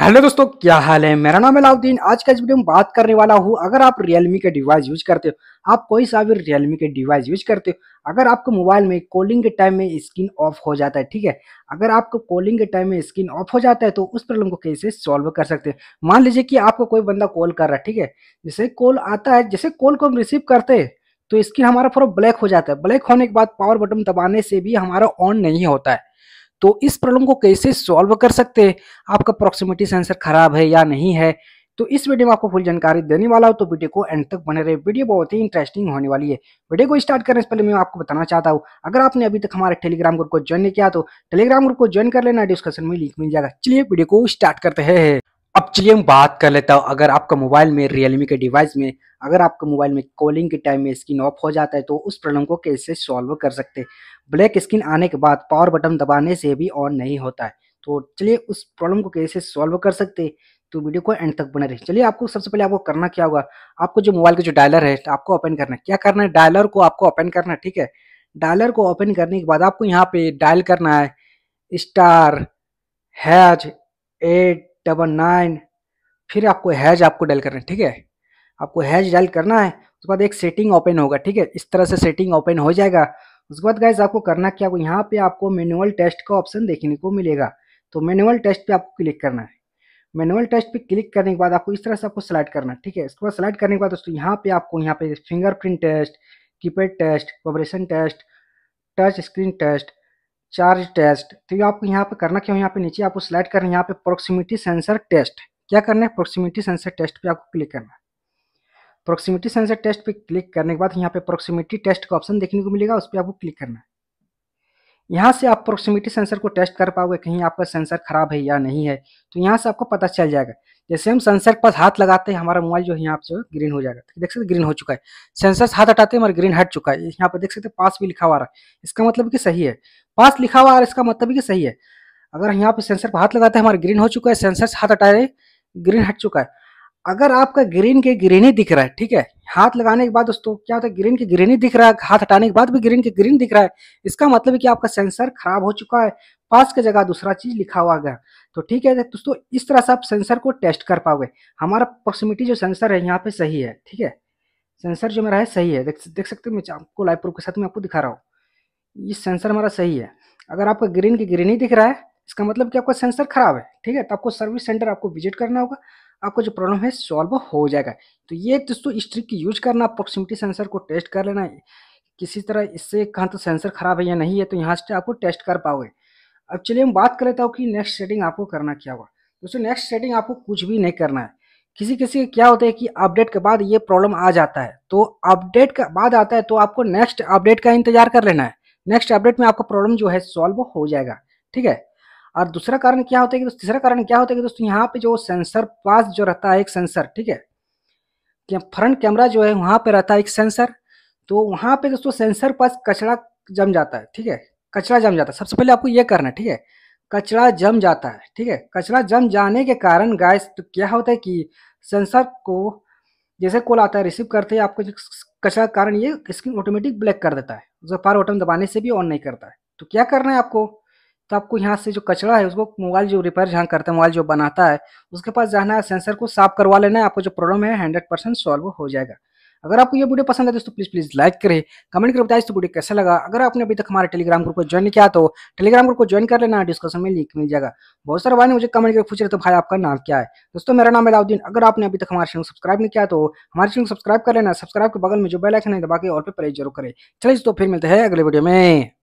hello दोस्तों क्या हाल है मेरा नाम है लाउद्दीन आज का इस वीडियो में बात करने वाला हूँ अगर आप रियलमी का डिवाइस यूज करते हो आप कोई सा भी रियलमी के डिवाइस यूज करते हो अगर आपको मोबाइल में कॉलिंग के टाइम में स्क्रीन ऑफ हो जाता है ठीक है अगर आपको कॉलिंग के टाइम में स्क्रीन ऑफ हो जाता है तो उस प्रॉब्लम को कैसे सॉल्व कर सकते हैं मान लीजिए कि आपको कोई बंदा कॉल कर रहा है ठीक है जैसे कॉल आता है जैसे कॉल को हम रिसीव करते हैं तो स्क्रीन हमारा पूरा ब्लैक हो जाता है ब्लैक होने के बाद पावर बटन दबाने से भी हमारा ऑन नहीं होता है तो इस प्रॉब्लम को कैसे सॉल्व कर सकते हैं आपका प्रॉक्सिमिटी सेंसर खराब है या नहीं है तो इस वीडियो में आपको फुल जानकारी देने वाला हो तो वीडियो को एंड तक बने रहे वीडियो बहुत ही इंटरेस्टिंग होने वाली है वीडियो को स्टार्ट करने से पहले मैं आपको बताना चाहता हूँ अगर आपने अभी तक हमारे टेलीग्राम ग्रुप को ज्वाइन नहीं किया तो टेलीग्राम ग्रुप को ज्वाइन कर लेना डिस्कशन में लिंक मिल जाएगा चलिए वीडियो को स्टार्ट करते हैं अब चलिए हम बात कर लेता हूँ अगर आपका मोबाइल में रियलमी के डिवाइस में अगर आपके मोबाइल में कॉलिंग के टाइम में स्क्रीन ऑफ हो जाता है तो उस प्रॉब्लम को कैसे सॉल्व कर सकते हैं ब्लैक स्क्रीन आने के बाद पावर बटन दबाने से भी ऑन नहीं होता है तो चलिए उस प्रॉब्लम को कैसे सॉल्व कर सकते तो वीडियो को एंड तक बने रहे चलिए आपको सबसे पहले आपको करना क्या होगा आपको जो मोबाइल का जो डायलर है तो आपको ओपन करना है क्या करना है डायलर को आपको ओपन करना है ठीक है डायलर को ओपन करने के बाद आपको यहाँ पे डायल करना है star hash eight double nine फिर आपको हैज आपको डल करना है ठीक है आपको हैज डल करना है उसके बाद एक सेटिंग ओपन होगा ठीक है इस तरह से सेटिंग ओपन हो जाएगा उसके बाद गाइज आपको करना क्या यहाँ पे आपको मैनुअल टेस्ट का ऑप्शन देखने को मिलेगा तो मैनुअल टेस्ट पे आपको क्लिक करना है मैनुअल टेस्ट पे क्लिक करने के बाद आपको इस तरह से आपको सिलेक्ट करना है ठीक है इसके बाद सिलेक्ट करने के बाद दोस्तों यहाँ पे आपको यहाँ पे fingerprint test keypad test vibration test touch screen test charge test तो ये आपको यहाँ पे करना क्यों यहाँ पे नीचे आपको सिलेक्ट करना है यहाँ पे प्रोक्सीमिटी सेंसर टेस्ट क्या करना है प्रोक्सीमिटी सेंसर टेस्ट पे आपको क्लिक करना है प्रोक्सीमिटी सेंसर टेस्ट पे क्लिक करने के बाद यहाँ पे प्रोक्सीमिटी टेस्ट का ऑप्शन देखने को मिलेगा उस पर आपको क्लिक करना है यहाँ से आप प्रोक्सीमिटी सेंसर को टेस्ट कर पाओगे कहीं आपका सेंसर खराब है या नहीं है तो यहाँ से आपको पता चल जाएगा जैसे हम सेंसर पर पास हाथ लगाते हैं हमारा मोबाइल जो है यहाँ से ग्रीन हो जाएगा देख सकते ग्रीन हो चुका है सेंसर हाथ हटाते हैं हमारा ग्रीन हट चुका है यहाँ पर देख सकते पास भी लिखा हुआ रहा है इसका मतलब कि सही है पास लिखा हुआ है इसका मतलब कि सही है अगर यहाँ पर सेंसर पर हाथ लगाते हैं हमारा ग्रीन हो चुका है सेंसर हाथ हटा रहे ग्रीन हट चुका है अगर आपका ग्रीन के ग्रीनी दिख रहा है ठीक है हाथ लगाने के बाद दोस्तों क्या होता है ग्रीन के ग्रीनी दिख रहा है हाथ हटाने के बाद भी ग्रीन के ग्रीन दिख रहा है इसका मतलब है कि आपका सेंसर खराब हो चुका है पास की जगह दूसरा चीज लिखा हुआ गया तो ठीक है दोस्तों इस तरह से आप सेंसर को टेस्ट कर पाओगे हमारा प्रोक्सीमिटी जो सेंसर है यहाँ पे सही है ठीक है सेंसर जो मेरा है सही है देख देख सकते हो मैं आपको लाइव प्रूफ के साथ में आपको दिखा रहा हूँ ये सेंसर हमारा सही है अगर आपका ग्रीन की ग्रीन ही दिख रहा है इसका मतलब कि आपका सेंसर खराब है ठीक है तो आपको सर्विस सेंटर आपको विजिट करना होगा आपका जो प्रॉब्लम है सॉल्व हो जाएगा तो ये दोस्तों इस ट्रिक की यूज करना अप्रोक्सीमिटी सेंसर को टेस्ट कर लेना किसी तरह इससे कहाँ तो सेंसर खराब है या नहीं है तो यहाँ से आपको टेस्ट कर पाओगे अब चलिए हम बात कर लेता हूँ कि नेक्स्ट सेटिंग आपको करना क्या होगा दोस्तों नेक्स्ट सेटिंग आपको कुछ भी नहीं करना है किसी किसी क्या होता है कि अपडेट के बाद ये प्रॉब्लम आ जाता है तो अपडेट के बाद आता है तो आपको नेक्स्ट अपडेट का इंतजार कर लेना है नेक्स्ट अपडेट में आपका प्रॉब्लम जो है सॉल्व हो जाएगा ठीक है और दूसरा कारण क्या होता है कि दोस्तों तीसरा कारण क्या होता है कि दोस्तों यहाँ पे जो सेंसर पास जो रहता है एक सेंसर ठीक है फ्रंट कैमरा जो है वहाँ पे रहता है एक सेंसर तो वहाँ पे दोस्तों सेंसर पास कचरा जम जाता है ठीक है कचरा जम जाता है सबसे पहले आपको ये करना है ठीक है कचरा जम जाता है ठीक है कचरा जम जाने के कारण गैस तो क्या होता है कि सेंसर को जैसे कॉल आता है रिसीव करते हैं आपको कचरा कारण ये स्क्रीन ऑटोमेटिक ब्लैक कर देता है जो पार बटन दबाने से भी ऑन नहीं करता है तो क्या करना है आपको तो आपको यहाँ से जो कचरा है उसको मोबाइल जो रिपेयर जहाँ करता है मोबाइल जो बनाता है उसके पास जाना है सेंसर को साफ करवा लेना है आपको जो प्रॉब्लम है हंड्रेड परसेंट सॉल्व हो जाएगा अगर आपको ये वीडियो पसंद है दोस्तों प्लीज प्लीज लाइक करें कमेंट करके बताइए तो वीडियो कैसा लगा अगर आपने अभी तक हमारे टेलीग्राम ग्रुप को ज्वाइन किया तो टेलीग्राम ग्रुप को ज्वाइन कर लेना डिस्कशन में लिंक मिल जाएगा बहुत सारे भाई ने मुझे कमेंट करके पूछ रहे तो भाई आपका नाम क्या है दोस्तों मेरा नाम अलाउद्दीन अगर आपने अभी तक हमारे चैनल सब्सक्राइब नहीं किया तो हमारे चैनल सब्सक्राइब कर लेना सब्सक्राइब के बगल में जो बेलाइकन है दबा के और पे प्रेस जरूर करें चलिए तो फिर मिलते हैं अगले वीडियो में